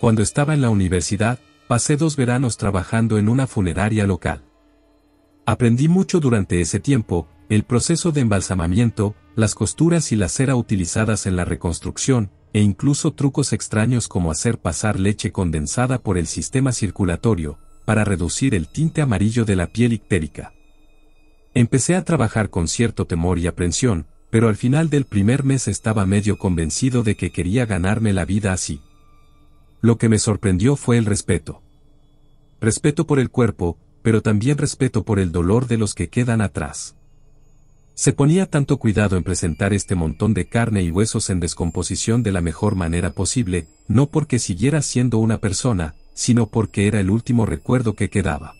Cuando estaba en la universidad, pasé dos veranos trabajando en una funeraria local. Aprendí mucho durante ese tiempo, el proceso de embalsamamiento, las costuras y la cera utilizadas en la reconstrucción, e incluso trucos extraños como hacer pasar leche condensada por el sistema circulatorio, para reducir el tinte amarillo de la piel ictérica. Empecé a trabajar con cierto temor y aprensión, pero al final del primer mes estaba medio convencido de que quería ganarme la vida así lo que me sorprendió fue el respeto. Respeto por el cuerpo, pero también respeto por el dolor de los que quedan atrás. Se ponía tanto cuidado en presentar este montón de carne y huesos en descomposición de la mejor manera posible, no porque siguiera siendo una persona, sino porque era el último recuerdo que quedaba.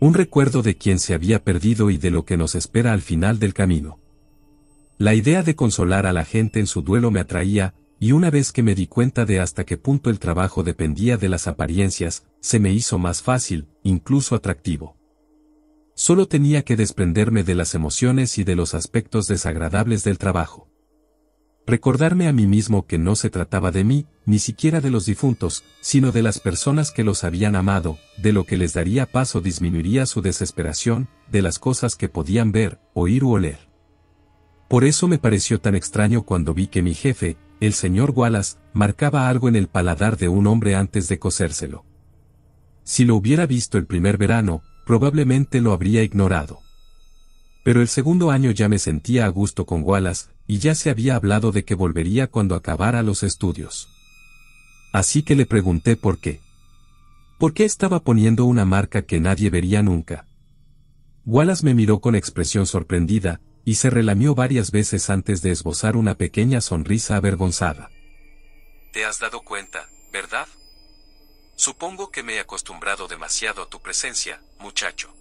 Un recuerdo de quien se había perdido y de lo que nos espera al final del camino. La idea de consolar a la gente en su duelo me atraía, y una vez que me di cuenta de hasta qué punto el trabajo dependía de las apariencias, se me hizo más fácil, incluso atractivo. Solo tenía que desprenderme de las emociones y de los aspectos desagradables del trabajo. Recordarme a mí mismo que no se trataba de mí, ni siquiera de los difuntos, sino de las personas que los habían amado, de lo que les daría paso disminuiría su desesperación, de las cosas que podían ver, oír u oler. Por eso me pareció tan extraño cuando vi que mi jefe, el señor Wallace, marcaba algo en el paladar de un hombre antes de cosérselo. Si lo hubiera visto el primer verano, probablemente lo habría ignorado. Pero el segundo año ya me sentía a gusto con Wallace, y ya se había hablado de que volvería cuando acabara los estudios. Así que le pregunté por qué. ¿Por qué estaba poniendo una marca que nadie vería nunca? Wallace me miró con expresión sorprendida, y se relamió varias veces antes de esbozar una pequeña sonrisa avergonzada. Te has dado cuenta, ¿verdad? Supongo que me he acostumbrado demasiado a tu presencia, muchacho.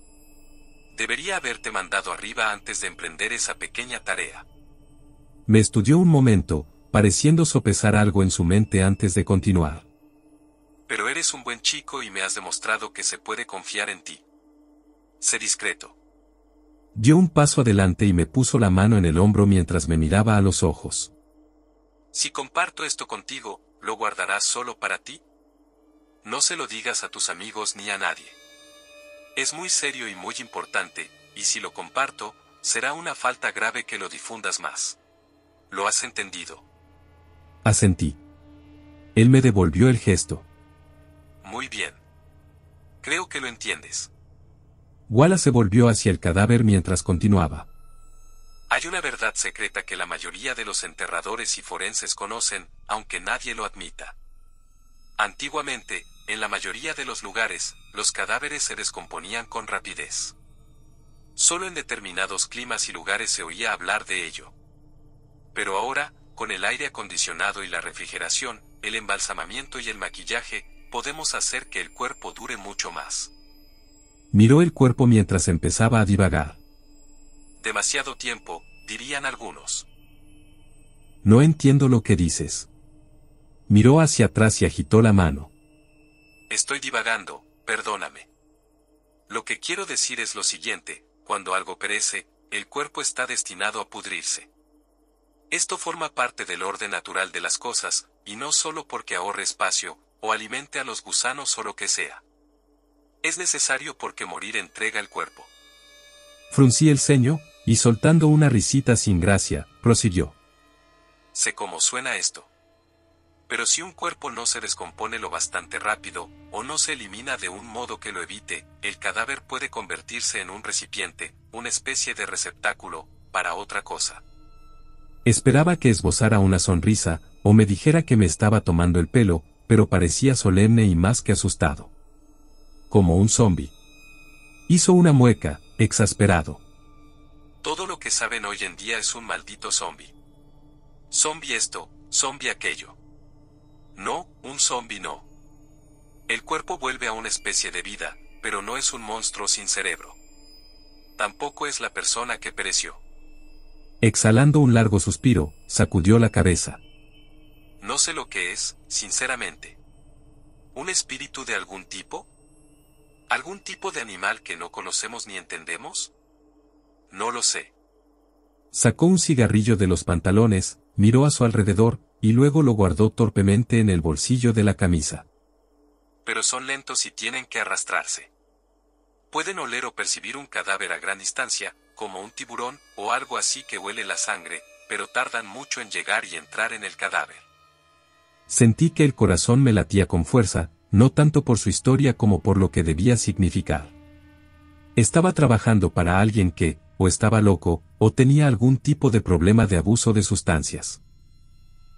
Debería haberte mandado arriba antes de emprender esa pequeña tarea. Me estudió un momento, pareciendo sopesar algo en su mente antes de continuar. Pero eres un buen chico y me has demostrado que se puede confiar en ti. Sé discreto. Dio un paso adelante y me puso la mano en el hombro mientras me miraba a los ojos. Si comparto esto contigo, ¿lo guardarás solo para ti? No se lo digas a tus amigos ni a nadie. Es muy serio y muy importante, y si lo comparto, será una falta grave que lo difundas más. ¿Lo has entendido? Asentí. Él me devolvió el gesto. Muy bien. Creo que lo entiendes. Walla se volvió hacia el cadáver mientras continuaba. Hay una verdad secreta que la mayoría de los enterradores y forenses conocen, aunque nadie lo admita. Antiguamente, en la mayoría de los lugares, los cadáveres se descomponían con rapidez. Solo en determinados climas y lugares se oía hablar de ello. Pero ahora, con el aire acondicionado y la refrigeración, el embalsamamiento y el maquillaje, podemos hacer que el cuerpo dure mucho más. Miró el cuerpo mientras empezaba a divagar. Demasiado tiempo, dirían algunos. No entiendo lo que dices. Miró hacia atrás y agitó la mano. Estoy divagando, perdóname. Lo que quiero decir es lo siguiente, cuando algo perece, el cuerpo está destinado a pudrirse. Esto forma parte del orden natural de las cosas, y no solo porque ahorre espacio, o alimente a los gusanos o lo que sea. Es necesario porque morir entrega el cuerpo. Fruncí el ceño, y soltando una risita sin gracia, prosiguió. Sé cómo suena esto. Pero si un cuerpo no se descompone lo bastante rápido, o no se elimina de un modo que lo evite, el cadáver puede convertirse en un recipiente, una especie de receptáculo, para otra cosa. Esperaba que esbozara una sonrisa, o me dijera que me estaba tomando el pelo, pero parecía solemne y más que asustado como un zombi. Hizo una mueca, exasperado. Todo lo que saben hoy en día es un maldito zombi. Zombi esto, zombi aquello. No, un zombi no. El cuerpo vuelve a una especie de vida, pero no es un monstruo sin cerebro. Tampoco es la persona que pereció. Exhalando un largo suspiro, sacudió la cabeza. No sé lo que es, sinceramente. ¿Un espíritu de algún tipo? ¿Algún tipo de animal que no conocemos ni entendemos? No lo sé. Sacó un cigarrillo de los pantalones, miró a su alrededor, y luego lo guardó torpemente en el bolsillo de la camisa. Pero son lentos y tienen que arrastrarse. Pueden oler o percibir un cadáver a gran distancia, como un tiburón, o algo así que huele la sangre, pero tardan mucho en llegar y entrar en el cadáver. Sentí que el corazón me latía con fuerza, no tanto por su historia como por lo que debía significar. Estaba trabajando para alguien que, o estaba loco, o tenía algún tipo de problema de abuso de sustancias.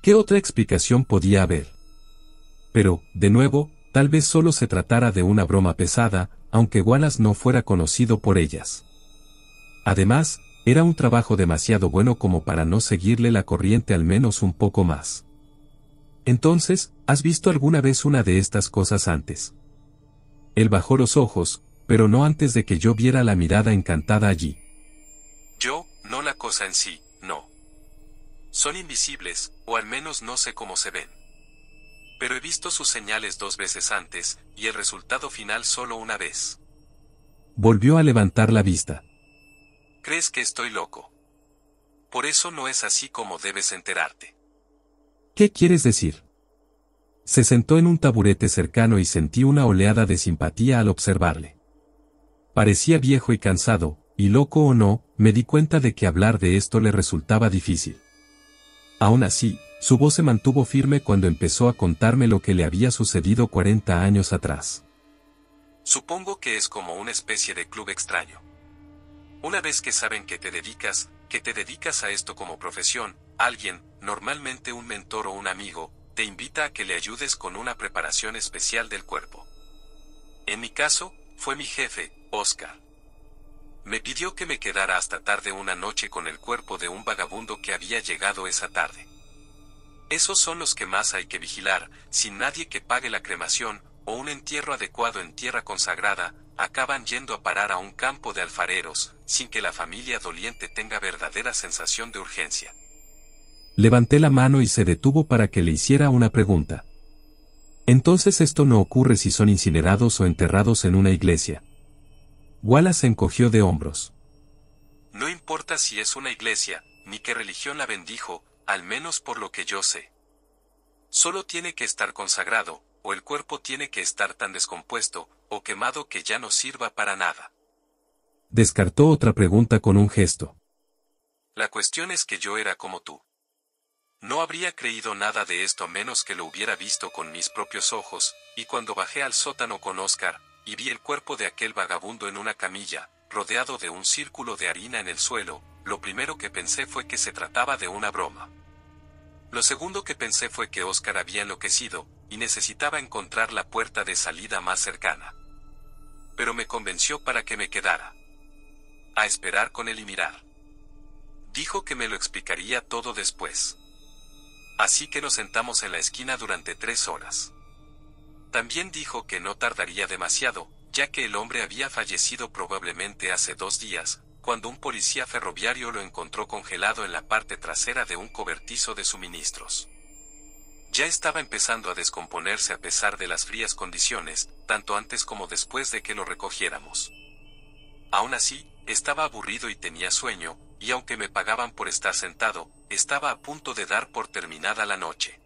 ¿Qué otra explicación podía haber? Pero, de nuevo, tal vez solo se tratara de una broma pesada, aunque Wallace no fuera conocido por ellas. Además, era un trabajo demasiado bueno como para no seguirle la corriente al menos un poco más. Entonces, ¿has visto alguna vez una de estas cosas antes? Él bajó los ojos, pero no antes de que yo viera la mirada encantada allí. Yo, no la cosa en sí, no. Son invisibles, o al menos no sé cómo se ven. Pero he visto sus señales dos veces antes, y el resultado final solo una vez. Volvió a levantar la vista. ¿Crees que estoy loco? Por eso no es así como debes enterarte. ¿Qué quieres decir? Se sentó en un taburete cercano y sentí una oleada de simpatía al observarle. Parecía viejo y cansado, y loco o no, me di cuenta de que hablar de esto le resultaba difícil. Aún así, su voz se mantuvo firme cuando empezó a contarme lo que le había sucedido 40 años atrás. Supongo que es como una especie de club extraño. Una vez que saben que te dedicas, que te dedicas a esto como profesión, Alguien, normalmente un mentor o un amigo, te invita a que le ayudes con una preparación especial del cuerpo. En mi caso, fue mi jefe, Oscar. Me pidió que me quedara hasta tarde una noche con el cuerpo de un vagabundo que había llegado esa tarde. Esos son los que más hay que vigilar, sin nadie que pague la cremación, o un entierro adecuado en tierra consagrada, acaban yendo a parar a un campo de alfareros, sin que la familia doliente tenga verdadera sensación de urgencia. Levanté la mano y se detuvo para que le hiciera una pregunta. Entonces esto no ocurre si son incinerados o enterrados en una iglesia. Wallace se encogió de hombros. No importa si es una iglesia, ni qué religión la bendijo, al menos por lo que yo sé. Solo tiene que estar consagrado, o el cuerpo tiene que estar tan descompuesto, o quemado que ya no sirva para nada. Descartó otra pregunta con un gesto. La cuestión es que yo era como tú. No habría creído nada de esto a menos que lo hubiera visto con mis propios ojos, y cuando bajé al sótano con Oscar, y vi el cuerpo de aquel vagabundo en una camilla, rodeado de un círculo de harina en el suelo, lo primero que pensé fue que se trataba de una broma. Lo segundo que pensé fue que Oscar había enloquecido, y necesitaba encontrar la puerta de salida más cercana. Pero me convenció para que me quedara. A esperar con él y mirar. Dijo que me lo explicaría todo después. Así que nos sentamos en la esquina durante tres horas. También dijo que no tardaría demasiado, ya que el hombre había fallecido probablemente hace dos días, cuando un policía ferroviario lo encontró congelado en la parte trasera de un cobertizo de suministros. Ya estaba empezando a descomponerse a pesar de las frías condiciones, tanto antes como después de que lo recogiéramos. Aún así, estaba aburrido y tenía sueño, y aunque me pagaban por estar sentado, estaba a punto de dar por terminada la noche.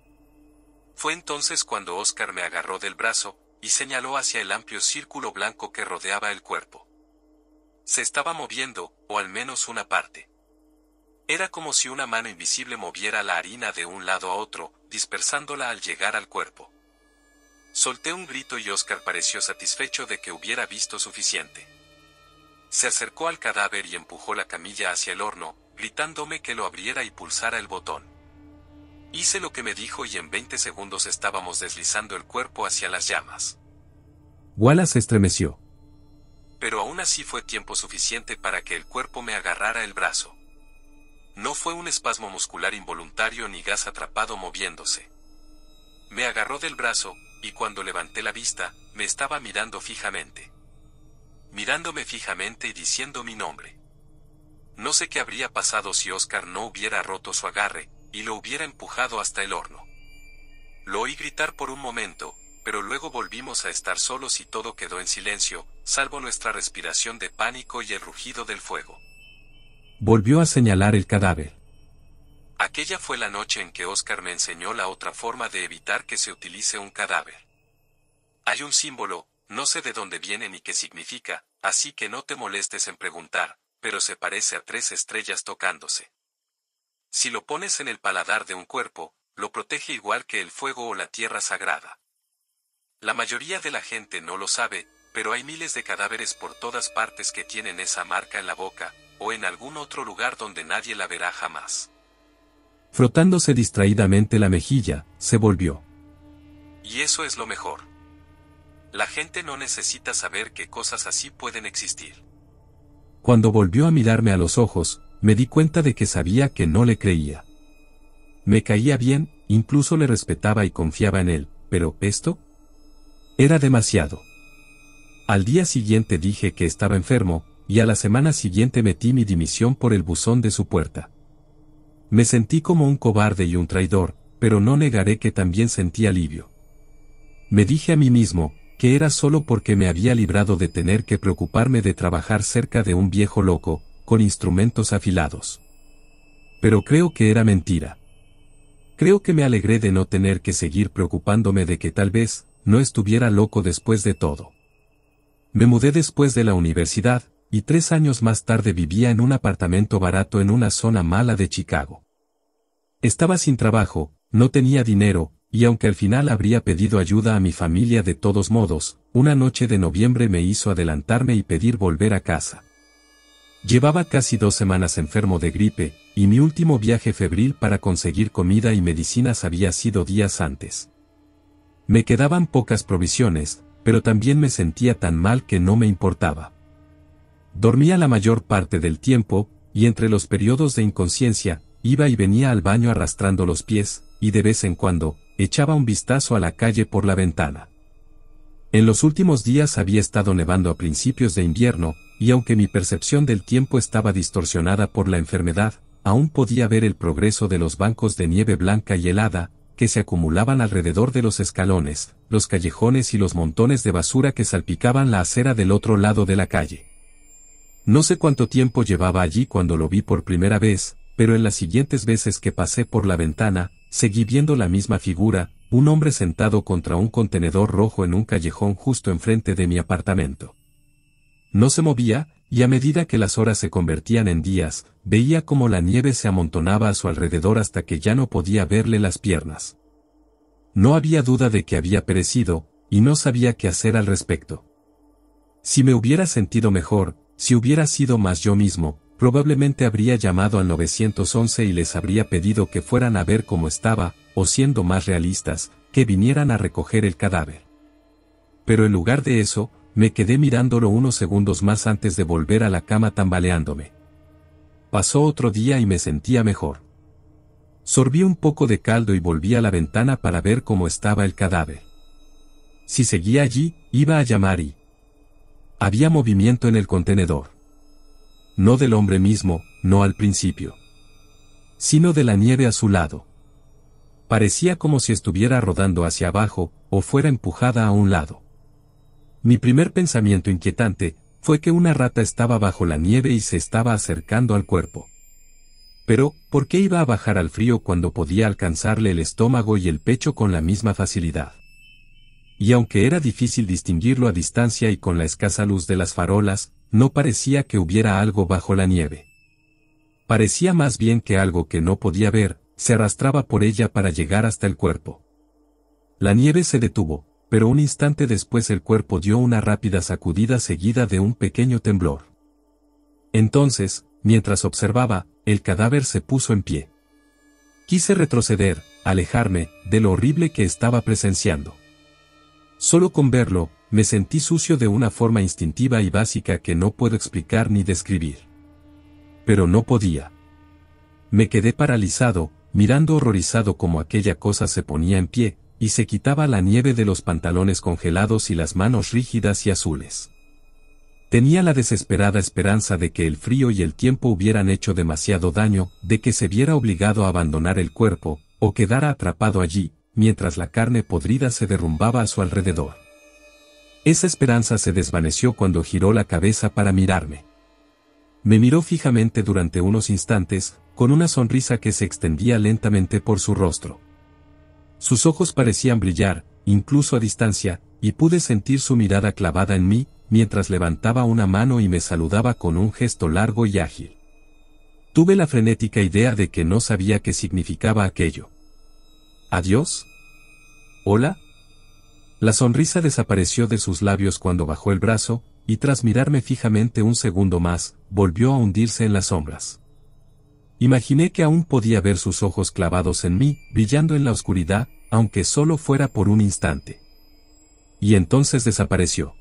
Fue entonces cuando Oscar me agarró del brazo, y señaló hacia el amplio círculo blanco que rodeaba el cuerpo. Se estaba moviendo, o al menos una parte. Era como si una mano invisible moviera la harina de un lado a otro, dispersándola al llegar al cuerpo. Solté un grito y Oscar pareció satisfecho de que hubiera visto suficiente. Se acercó al cadáver y empujó la camilla hacia el horno, gritándome que lo abriera y pulsara el botón. Hice lo que me dijo y en 20 segundos estábamos deslizando el cuerpo hacia las llamas. Wallace estremeció. Pero aún así fue tiempo suficiente para que el cuerpo me agarrara el brazo. No fue un espasmo muscular involuntario ni gas atrapado moviéndose. Me agarró del brazo, y cuando levanté la vista, me estaba mirando fijamente mirándome fijamente y diciendo mi nombre. No sé qué habría pasado si Oscar no hubiera roto su agarre, y lo hubiera empujado hasta el horno. Lo oí gritar por un momento, pero luego volvimos a estar solos y todo quedó en silencio, salvo nuestra respiración de pánico y el rugido del fuego. Volvió a señalar el cadáver. Aquella fue la noche en que Oscar me enseñó la otra forma de evitar que se utilice un cadáver. Hay un símbolo, no sé de dónde viene ni qué significa, así que no te molestes en preguntar, pero se parece a tres estrellas tocándose. Si lo pones en el paladar de un cuerpo, lo protege igual que el fuego o la tierra sagrada. La mayoría de la gente no lo sabe, pero hay miles de cadáveres por todas partes que tienen esa marca en la boca, o en algún otro lugar donde nadie la verá jamás. Frotándose distraídamente la mejilla, se volvió. Y eso es lo mejor. La gente no necesita saber que cosas así pueden existir. Cuando volvió a mirarme a los ojos, me di cuenta de que sabía que no le creía. Me caía bien, incluso le respetaba y confiaba en él, pero esto era demasiado. Al día siguiente dije que estaba enfermo, y a la semana siguiente metí mi dimisión por el buzón de su puerta. Me sentí como un cobarde y un traidor, pero no negaré que también sentí alivio. Me dije a mí mismo, que era solo porque me había librado de tener que preocuparme de trabajar cerca de un viejo loco, con instrumentos afilados. Pero creo que era mentira. Creo que me alegré de no tener que seguir preocupándome de que tal vez, no estuviera loco después de todo. Me mudé después de la universidad, y tres años más tarde vivía en un apartamento barato en una zona mala de Chicago. Estaba sin trabajo, no tenía dinero, y aunque al final habría pedido ayuda a mi familia de todos modos, una noche de noviembre me hizo adelantarme y pedir volver a casa. Llevaba casi dos semanas enfermo de gripe, y mi último viaje febril para conseguir comida y medicinas había sido días antes. Me quedaban pocas provisiones, pero también me sentía tan mal que no me importaba. Dormía la mayor parte del tiempo, y entre los periodos de inconsciencia, iba y venía al baño arrastrando los pies, y de vez en cuando, echaba un vistazo a la calle por la ventana. En los últimos días había estado nevando a principios de invierno, y aunque mi percepción del tiempo estaba distorsionada por la enfermedad, aún podía ver el progreso de los bancos de nieve blanca y helada, que se acumulaban alrededor de los escalones, los callejones y los montones de basura que salpicaban la acera del otro lado de la calle. No sé cuánto tiempo llevaba allí cuando lo vi por primera vez, pero en las siguientes veces que pasé por la ventana, seguí viendo la misma figura, un hombre sentado contra un contenedor rojo en un callejón justo enfrente de mi apartamento. No se movía, y a medida que las horas se convertían en días, veía cómo la nieve se amontonaba a su alrededor hasta que ya no podía verle las piernas. No había duda de que había perecido, y no sabía qué hacer al respecto. Si me hubiera sentido mejor, si hubiera sido más yo mismo, probablemente habría llamado al 911 y les habría pedido que fueran a ver cómo estaba, o siendo más realistas, que vinieran a recoger el cadáver. Pero en lugar de eso, me quedé mirándolo unos segundos más antes de volver a la cama tambaleándome. Pasó otro día y me sentía mejor. Sorbí un poco de caldo y volví a la ventana para ver cómo estaba el cadáver. Si seguía allí, iba a llamar y... Había movimiento en el contenedor no del hombre mismo, no al principio, sino de la nieve a su lado. Parecía como si estuviera rodando hacia abajo, o fuera empujada a un lado. Mi primer pensamiento inquietante, fue que una rata estaba bajo la nieve y se estaba acercando al cuerpo. Pero, ¿por qué iba a bajar al frío cuando podía alcanzarle el estómago y el pecho con la misma facilidad? Y aunque era difícil distinguirlo a distancia y con la escasa luz de las farolas, no parecía que hubiera algo bajo la nieve. Parecía más bien que algo que no podía ver, se arrastraba por ella para llegar hasta el cuerpo. La nieve se detuvo, pero un instante después el cuerpo dio una rápida sacudida seguida de un pequeño temblor. Entonces, mientras observaba, el cadáver se puso en pie. Quise retroceder, alejarme, de lo horrible que estaba presenciando. Solo con verlo, me sentí sucio de una forma instintiva y básica que no puedo explicar ni describir. Pero no podía. Me quedé paralizado, mirando horrorizado como aquella cosa se ponía en pie, y se quitaba la nieve de los pantalones congelados y las manos rígidas y azules. Tenía la desesperada esperanza de que el frío y el tiempo hubieran hecho demasiado daño, de que se viera obligado a abandonar el cuerpo, o quedara atrapado allí, mientras la carne podrida se derrumbaba a su alrededor. Esa esperanza se desvaneció cuando giró la cabeza para mirarme. Me miró fijamente durante unos instantes, con una sonrisa que se extendía lentamente por su rostro. Sus ojos parecían brillar, incluso a distancia, y pude sentir su mirada clavada en mí, mientras levantaba una mano y me saludaba con un gesto largo y ágil. Tuve la frenética idea de que no sabía qué significaba aquello. ¿Adiós? ¿Hola? La sonrisa desapareció de sus labios cuando bajó el brazo, y tras mirarme fijamente un segundo más, volvió a hundirse en las sombras. Imaginé que aún podía ver sus ojos clavados en mí, brillando en la oscuridad, aunque solo fuera por un instante. Y entonces desapareció.